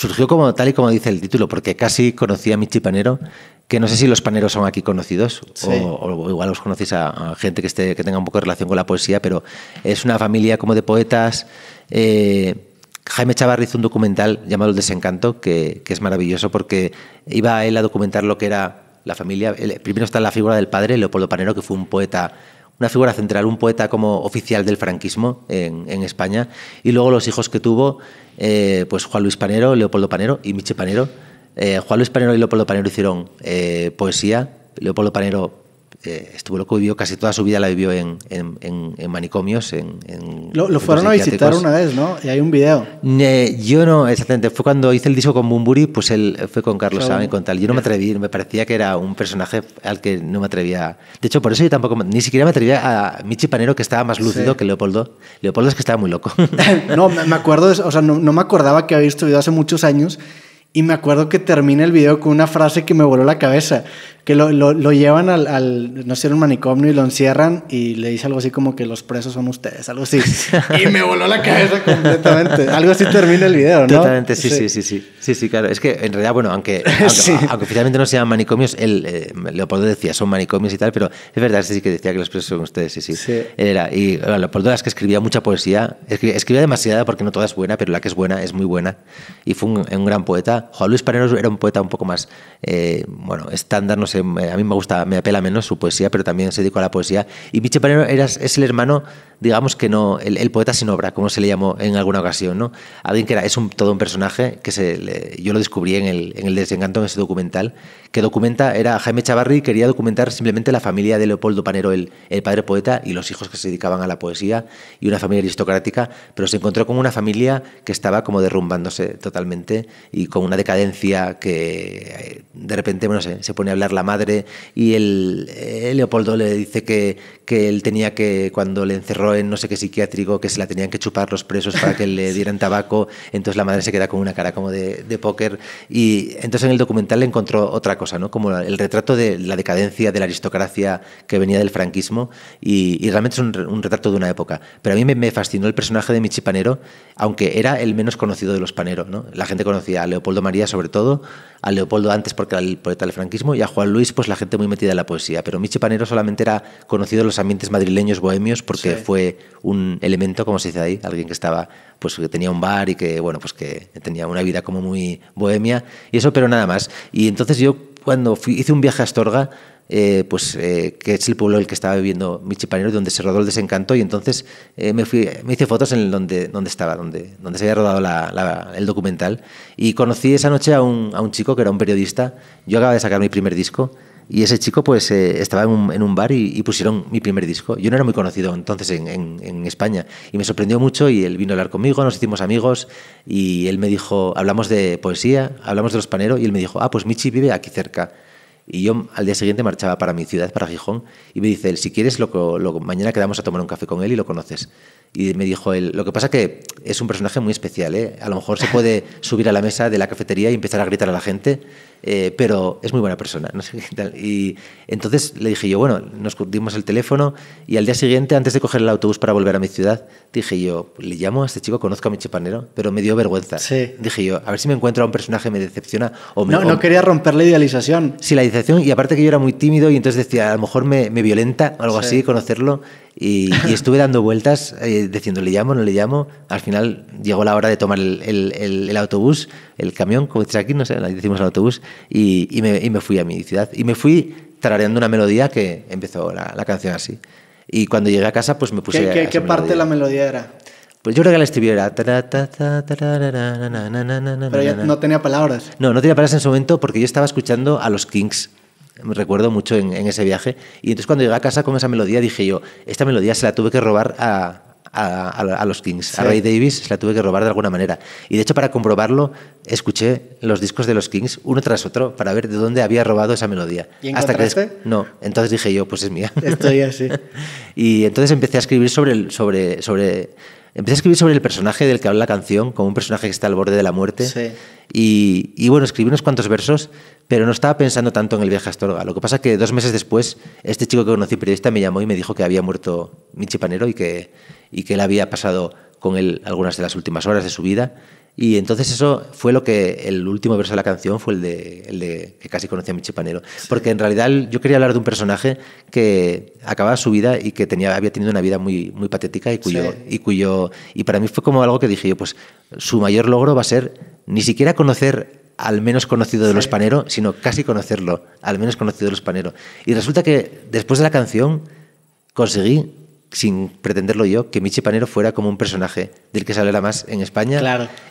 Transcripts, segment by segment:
Surgió como tal y como dice el título, porque casi conocí a Michi Panero, que no sé si los paneros son aquí conocidos, o, igual os conocéis a, gente que, esté, que tenga un poco de relación con la poesía, pero es una familia como de poetas. Eh, Jaime Chavarri hizo un documental llamado El Desencanto, que, que, es maravilloso porque iba él a documentar lo que era la familia. Primero está la figura del padre, Leopoldo Panero, que fue un poeta una figura central, un poeta como oficial del franquismo en, España, y luego los hijos que tuvo eh, pues Juan Luis Panero, Leopoldo Panero y Miche Panero. Eh, Juan Luis Panero y Leopoldo Panero hicieron eh, poesía, Leopoldo Panero estuvo loco vivió casi toda su vida la vivió en, manicomios. En, lo, fueron a visitar una vez, ¿no? Y hay un video. yo no, exactamente. Fue cuando hice el disco con Bumburi, pues él fue con Carlos Sáenz y con tal. Yo no me atreví, me parecía que era un personaje al que no me atrevía. De hecho, por eso yo tampoco, ni siquiera me atrevía a Michi Panero, que estaba más lúcido que Leopoldo. Leopoldo es que estaba muy loco. no, me acuerdo, o sea, no, me acordaba que había visto video hace muchos años. Y me acuerdo que termina el video con una frase que me voló la cabeza que lo, lo, llevan al, al, no sé, un manicomio y lo encierran y le dice algo así como que los presos son ustedes, algo así. y me voló la cabeza completamente. Algo así termina el video, ¿no? Totalmente, sí, sí, sí, sí. Sí, sí, claro. Es que en realidad, bueno, aunque, aunque, oficialmente no sean manicomios, él, eh, Leopoldo decía, son manicomios y tal, pero es verdad, sí que decía que los presos son ustedes, sí, sí. era, y por Leopoldo es que escribía mucha poesía, escribía, demasiada porque no toda es buena, pero la que es buena es muy buena. Y fue un, gran poeta. Juan Luis Panero era un poeta un poco más, eh, bueno, estándar, no sé, eh, a mí me gusta, me apela menos su poesía, pero también se dedicó a la poesía. Y Miche Panero es el hermano digamos que no, el, poeta sin obra, como se le llamó en alguna ocasión, ¿no? Alguien que era, es un, todo un personaje que se, yo lo descubrí en el, en el Desencanto, en ese documental, que documenta, era Jaime Chavarri, quería documentar simplemente la familia de Leopoldo Panero, el, el padre poeta, y los hijos que se dedicaban a la poesía, y una familia aristocrática, pero se encontró con una familia que estaba como derrumbándose totalmente y con una decadencia que eh, de repente, bueno, se, se pone a hablar la madre y el eh, Leopoldo le dice que, que él tenía que, cuando le encerró en no sé qué psiquiátrico que se la tenían que chupar los presos para que le dieran tabaco. Entonces la madre se queda con una cara como de, póker. Y entonces en el documental le encontró otra cosa, ¿no? Como el retrato de la decadencia de la aristocracia que venía del franquismo. Y, realmente es un, retrato de una época. Pero a mí me, fascinó el personaje de Michi Panero, aunque era el menos conocido de los paneros, ¿no? La gente conocía a Leopoldo María sobre todo, a Leopoldo antes porque era el poeta del franquismo y a Juan Luis pues la gente muy metida en la poesía. Pero Michi Panero solamente era conocido en los ambientes madrileños bohemios porque fue un elemento, como se dice ahí, alguien que estaba, pues que tenía un bar y que, bueno, pues que tenía una vida como muy bohemia y eso, pero nada más. Y entonces yo cuando hice un viaje a Astorga, eh, pues eh, que es el pueblo en el que estaba viviendo Michi Panero, donde se rodó el desencanto, y entonces eh, me, fui, me hice fotos en donde, donde estaba, donde, donde se había rodado el documental, y conocí esa noche a un, a un chico que era un periodista, yo acababa de sacar mi primer disco, y ese chico pues eh, estaba en un, bar y, pusieron mi primer disco. Yo no era muy conocido entonces en, España y me sorprendió mucho y él vino a hablar conmigo, nos hicimos amigos y él me dijo, hablamos de poesía, hablamos de los paneros y él me dijo, ah, pues Michi vive aquí cerca. Y yo al día siguiente marchaba para mi ciudad, para Gijón, y me dice si quieres, lo, mañana quedamos a tomar un café con él y lo conoces. Y me dijo él, lo que pasa que es un personaje muy especial, ¿eh? a lo mejor se puede subir a la mesa de la cafetería y empezar a gritar a la gente, eh, pero es muy buena persona. Y entonces le dije yo, bueno, nos dimos el teléfono y al día siguiente, antes de coger el autobús para volver a mi ciudad, dije yo, le llamo a este chico, conozco a mi chipanero pero me dio vergüenza. Dije yo, a ver si me encuentro a un personaje, me decepciona o me... No, no quería romper la idealización. Sí, la idealización, y aparte que yo era muy tímido y entonces decía, a lo mejor me, me violenta algo así, conocerlo y, estuve dando vueltas eh, diciendo, ¿le llamo, no le llamo? Al final llegó la hora de tomar el, autobús, el camión, como dice aquí, no sé, decimos el autobús, y, me, fui a mi ciudad. Y me fui tarareando una melodía que empezó la, la canción así. Y cuando llegué a casa, pues me puse... ¿Qué, qué, ¿qué parte de la melodía era? Pues yo creo que la estribilla era. Pero ya no tenía palabras. No, no tenía palabras en su momento porque yo estaba escuchando a los Kings me recuerdo mucho en, ese viaje. Y entonces cuando llegué a casa con esa melodía dije yo, esta melodía se la tuve que robar a, a, los Kings, a Ray Davis se la tuve que robar de alguna manera. Y de hecho para comprobarlo escuché los discos de los Kings uno tras otro para ver de dónde había robado esa melodía. ¿Y Hasta que no, entonces dije yo, pues es mía. Estoy así. y entonces empecé a escribir sobre, sobre, sobre Empecé a escribir sobre el personaje del que habla la canción, como un personaje que está al borde de la muerte. Y, bueno, escribí unos cuantos versos, pero no estaba pensando tanto en el viaje a Astorga. Lo que pasa es que dos meses después, este chico que conocí, periodista, me llamó y me dijo que había muerto Michi Panero y que, y que él había pasado con él algunas de las últimas horas de su vida y entonces eso fue lo que el último verso de la canción fue el de, el de que casi conocía a Michi Panero. Porque en realidad yo quería hablar de un personaje que acababa su vida y que tenía, había tenido una vida muy, muy patética y cuyo, y cuyo... Y para mí fue como algo que dije yo, pues su mayor logro va a ser ni siquiera conocer al menos conocido de los Panero, sino casi conocerlo, al menos conocido de los Panero. Y resulta que después de la canción conseguí sin pretenderlo yo, que Michi Panero fuera como un personaje del que se hablara más en España.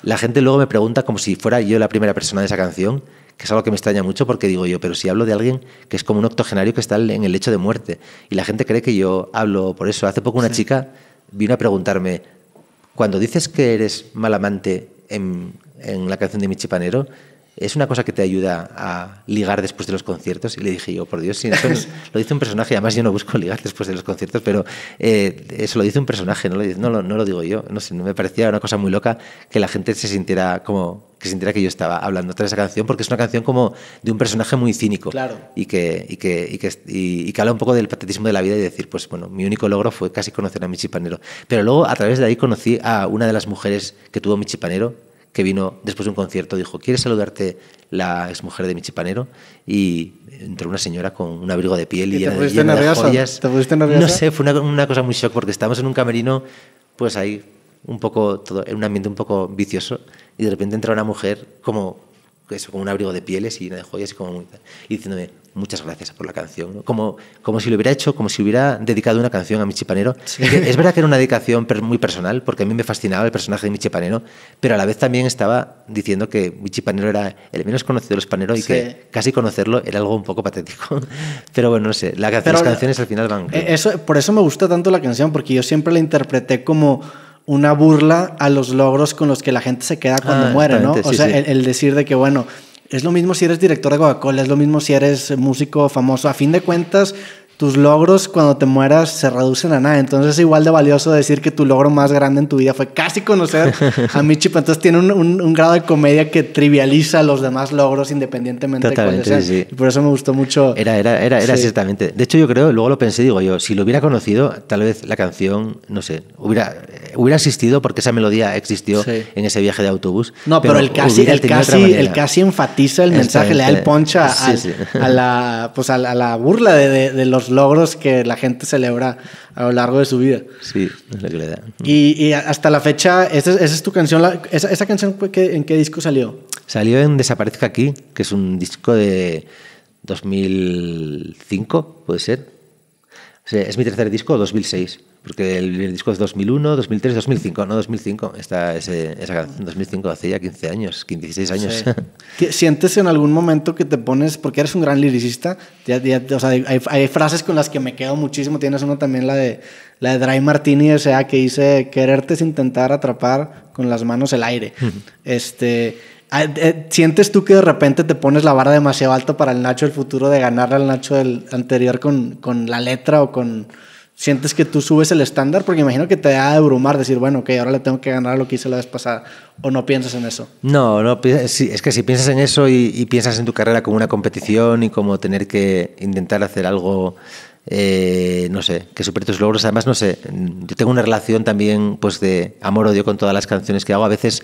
La gente luego me pregunta como si fuera yo la primera persona de esa canción, que es algo que me extraña mucho porque digo yo, pero si hablo de alguien que es como un octogenario que está en el lecho de muerte y la gente cree que yo hablo por eso. Hace poco una chica vino a preguntarme, cuando dices que eres mal amante en, en la canción de Michi Panero, es una cosa que te ayuda a ligar después de los conciertos. Y le dije yo, por Dios, si eso lo dice un personaje, además yo no busco ligar después de los conciertos, pero eh, eso lo dice un personaje, no lo, digo yo. No sé, me parecía una cosa muy loca que la gente se sintiera como que sintiera que yo estaba hablando de esa canción, porque es una canción como de un personaje muy cínico. Claro. Y que, y que, y y, que habla un poco del patetismo de la vida y decir, pues bueno, mi único logro fue casi conocer a Michi Panero. Pero luego a través de ahí conocí a una de las mujeres que tuvo Michi Panero, que vino después de un concierto, dijo, ¿quieres saludarte la exmujer de chipanero? Y entró una señora con un abrigo de piel y, lleno de joyas. No sé, fue una, una cosa muy shock porque estábamos en un camerino, pues ahí un poco todo, en un ambiente un poco vicioso y de repente entra una mujer como eso, con un abrigo de pieles y una de joyas y como diciéndome muchas gracias por la canción, como, como si lo hubiera hecho, como si hubiera dedicado una canción a Michi Panero. Es verdad que era una dedicación muy personal, porque a mí me fascinaba el personaje de Panero, pero a la vez también estaba diciendo que Michipanero era el menos conocido de los paneros y que casi conocerlo era algo un poco patético. Pero bueno, no sé, las canciones al final van... E, eso, por eso me gusta tanto la canción, porque yo siempre la interpreté como una burla a los logros con los que la gente se queda cuando ah, muere, ¿no? O sea, El, el, decir de que, bueno, es lo mismo si eres director de Coca-Cola, es lo mismo si eres músico famoso. A fin de cuentas, tus logros cuando te mueras se reducen a nada. Entonces es igual de valioso decir que tu logro más grande en tu vida fue casi conocer a Michi. Entonces tiene un, grado de comedia que trivializa los demás logros independientemente de cuáles por eso me gustó mucho. Era, era, era, era exactamente. De hecho, yo creo, luego lo pensé, digo yo, si lo hubiera conocido, tal vez la canción, no sé, hubiera, hubiera existido porque esa melodía existió en ese viaje de autobús. No, pero, el casi, el casi, el casi enfatiza el mensaje, le da el poncha a, la, pues burla de, de los logros que la gente celebra a lo largo de su vida. Sí, Y, hasta la fecha, esa, es tu canción, la, esa, canción en qué disco salió? Salió en Desaparezca aquí, que es un disco de 2005, puede ser. es mi tercer disco, 2006. Porque el, disco es 2001, 2003, 2005, no 2005. está ese, esa canción, 2005, hace ya 15 años, 15, 16 años. ¿Sientes en algún momento que te pones, porque eres un gran liricista, ya, o sea, hay, frases con las que me quedo muchísimo. Tienes una también, la de, la de Dry Martini, o que dice, quererte es intentar atrapar con las manos el aire. este, ah, eh, ¿Sientes tú que de repente te pones la vara demasiado alta para el Nacho del futuro de ganarle al Nacho del anterior con, con la letra o con sientes que tú subes el estándar, porque imagino que te da de abrumar decir, bueno, ok, ahora le tengo que ganar a lo que hice la vez pasada, o no piensas en eso. No, no eh, es que si piensas en eso y, piensas en tu carrera como una competición y como tener que intentar hacer algo eh, no sé, que supere tus logros. Además, no sé, yo tengo una relación también pues de amor-odio con todas las canciones que hago. A veces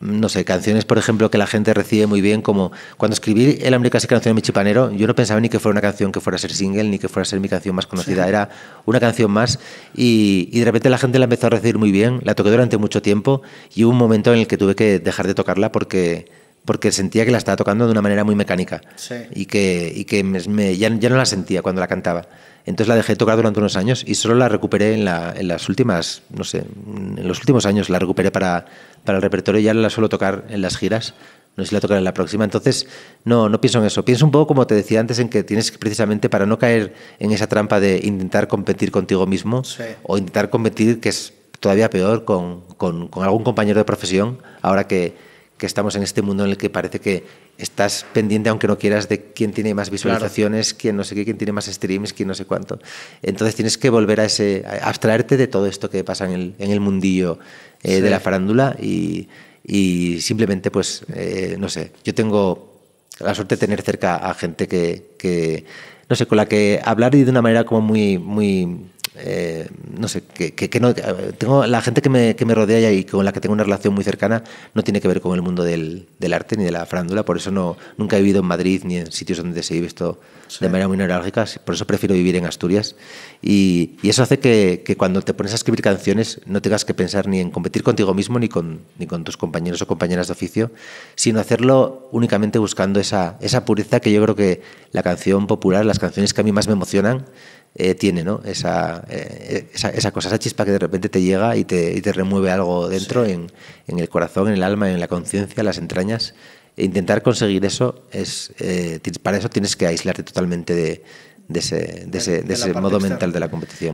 no sé, canciones, por ejemplo, que la gente recibe muy bien, como cuando escribí El hambre casi canción de chipanero yo no pensaba ni que fuera una canción que fuera a ser single, ni que fuera a ser mi canción más conocida, era una canción más y, de repente la gente la empezó a recibir muy bien, la toqué durante mucho tiempo y hubo un momento en el que tuve que dejar de tocarla porque porque sentía que la estaba tocando de una manera muy mecánica y que, y que ya, no la sentía cuando la cantaba. Entonces la dejé tocar durante unos años y solo la recuperé en, la, en las últimas, no sé, en los últimos años la recuperé para, para el repertorio ya la suelo tocar en las giras. No sé si la tocaré en la próxima. Entonces, no, no pienso en eso. Pienso un poco como te decía antes, en que tienes que precisamente para no caer en esa trampa de intentar competir contigo mismo o intentar competir, que es todavía peor, con, algún compañero de profesión, ahora que, estamos en este mundo en el que parece que estás pendiente, aunque no quieras, de quién tiene más visualizaciones, quién no sé qué, quién tiene más streams, quién no sé cuánto. Entonces tienes que volver a ese, abstraerte de todo esto que pasa en el, en el mundillo eh, de la farándula y, y simplemente, pues, eh, no sé, yo tengo la suerte de tener cerca a gente que, que, no sé, con la que hablar y de una manera como muy, muy eh, no sé, que, no, tengo, la gente que me, rodea y con la que tengo una relación muy cercana no tiene que ver con el mundo del, arte ni de la frándula, por eso no, nunca he vivido en Madrid ni en sitios donde se vive visto de manera muy neurálgica, por eso prefiero vivir en Asturias y, eso hace que, cuando te pones a escribir canciones no tengas que pensar ni en competir contigo mismo ni con, ni con tus compañeros o compañeras de oficio, sino hacerlo únicamente buscando esa, esa pureza que yo creo que la canción popular, las canciones que a mí más me emocionan, eh, tiene ¿no? Eh, esa, esa, cosa, esa chispa que de repente te llega y te, y te remueve algo dentro, en, el corazón, en el alma, en la conciencia, en las entrañas. E intentar conseguir eso, es eh, para eso tienes que aislarte totalmente de, ese, de, de ese modo mental de la competición.